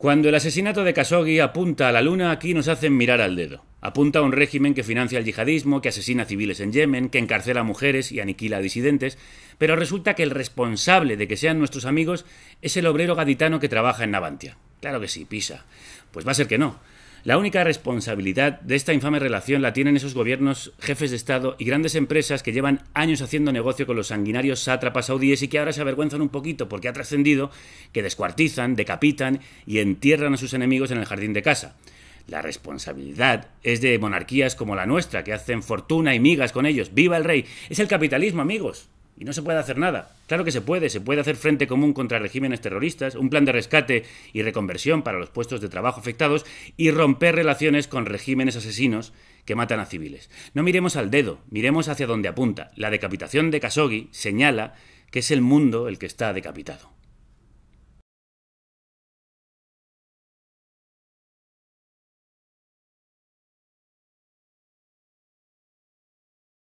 Cuando el asesinato de Khashoggi apunta a la luna, aquí nos hacen mirar al dedo. Apunta a un régimen que financia el yihadismo, que asesina civiles en Yemen, que encarcela a mujeres y aniquila a disidentes, pero resulta que el responsable de que sean nuestros amigos es el obrero gaditano que trabaja en Navantia. Claro que sí, Pisa. Pues va a ser que no. La única responsabilidad de esta infame relación la tienen esos gobiernos, jefes de Estado y grandes empresas que llevan años haciendo negocio con los sanguinarios sátrapas saudíes y que ahora se avergüenzan un poquito porque ha trascendido que descuartizan, decapitan y entierran a sus enemigos en el jardín de casa. La responsabilidad es de monarquías como la nuestra, que hacen fortuna y migas con ellos. ¡Viva el rey! Es el capitalismo, amigos y no se puede hacer nada. Claro que se puede, se puede hacer frente común contra regímenes terroristas, un plan de rescate y reconversión para los puestos de trabajo afectados y romper relaciones con regímenes asesinos que matan a civiles. No miremos al dedo, miremos hacia donde apunta. La decapitación de Khashoggi señala que es el mundo el que está decapitado.